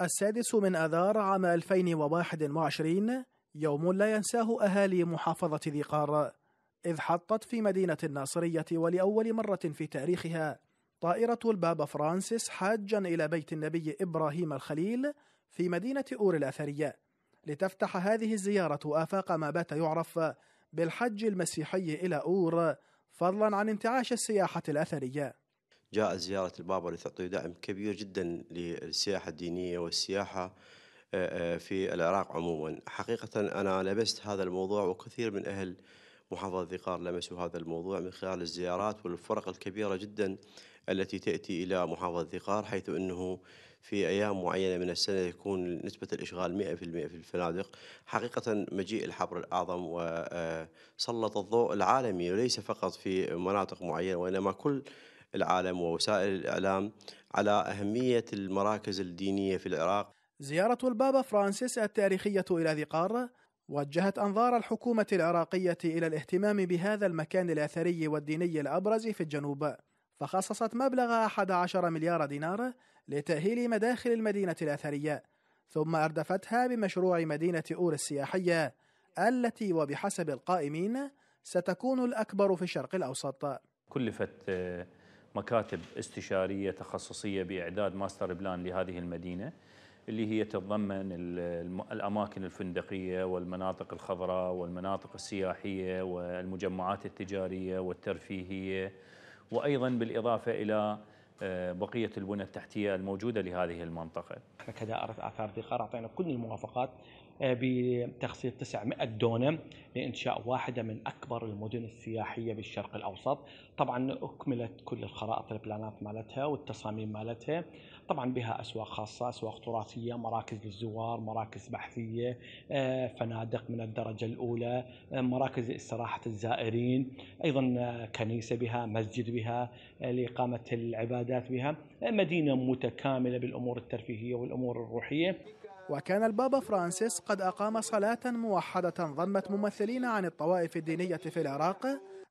السادس من أذار عام 2021 يوم لا ينساه أهالي محافظة ذي قار إذ حطت في مدينة الناصرية ولأول مرة في تاريخها طائرة البابا فرانسيس حاجا إلى بيت النبي إبراهيم الخليل في مدينة أور الأثرية لتفتح هذه الزيارة آفاق ما بات يعرف بالحج المسيحي إلى أور فضلا عن انتعاش السياحة الأثرية جاء زيارة البابا لتعطي دعم كبير جدا للسياحة الدينية والسياحة آه، آه، في العراق عموما حقيقة أنا لمست هذا الموضوع وكثير من أهل محافظة ذقار لمسوا هذا الموضوع من خلال الزيارات والفرق الكبيرة جدا التي تأتي إلى محافظة ذقار حيث أنه في أيام معينة من السنة يكون نسبة الإشغال 100% في الفنادق حقيقة مجيء الحبر الأعظم وسلط آه، الضوء العالمي وليس فقط في مناطق معينة وإنما كل العالم ووسائل الإعلام على أهمية المراكز الدينية في العراق زيارة البابا فرانسيس التاريخية إلى ذي قار وجهت أنظار الحكومة العراقية إلى الاهتمام بهذا المكان الأثري والديني الأبرز في الجنوب فخصصت مبلغ 11 مليار دينار لتأهيل مداخل المدينة الأثرية ثم أردفتها بمشروع مدينة أور السياحية التي وبحسب القائمين ستكون الأكبر في الشرق الأوسط كلفت مكاتب استشاريه تخصصيه باعداد ماستر بلان لهذه المدينه اللي هي تتضمن الاماكن الفندقيه والمناطق الخضراء والمناطق السياحيه والمجمعات التجاريه والترفيهيه وايضا بالاضافه الى آه، بقيه البنى التحتيه الموجوده لهذه المنطقه. احنا كدائره اثار ذي اعطينا كل الموافقات بتخصيص 900 دونم لانشاء واحده من اكبر المدن السياحيه بالشرق الاوسط، طبعا اكملت كل الخرائط البلانات مالتها والتصاميم مالتها، طبعا بها اسواق خاصه، اسواق تراثيه، مراكز للزوار، مراكز بحثيه، آه، فنادق من الدرجه الاولى، آه، مراكز استراحه الزائرين، ايضا آه، كنيسه بها، مسجد بها، لاقامه العبادات بها، مدينه متكامله بالامور الترفيهيه والامور الروحيه. وكان البابا فرانسيس قد أقام صلاة موحدة ضمت ممثلين عن الطوائف الدينية في العراق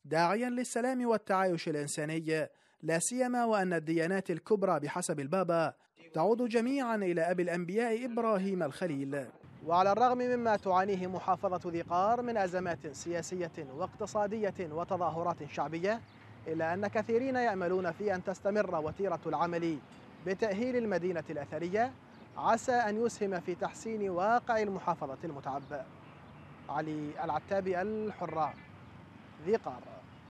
داعيا للسلام والتعايش الإنساني لا سيما وأن الديانات الكبرى بحسب البابا تعود جميعا إلى أبي الأنبياء إبراهيم الخليل وعلى الرغم مما تعانيه محافظة ذقار من أزمات سياسية واقتصادية وتظاهرات شعبية إلا أن كثيرين يأملون في أن تستمر وتيرة العمل بتأهيل المدينة الأثرية عسى أن يسهم في تحسين واقع المحافظة المتعب علي العتابي الحراء ذي قار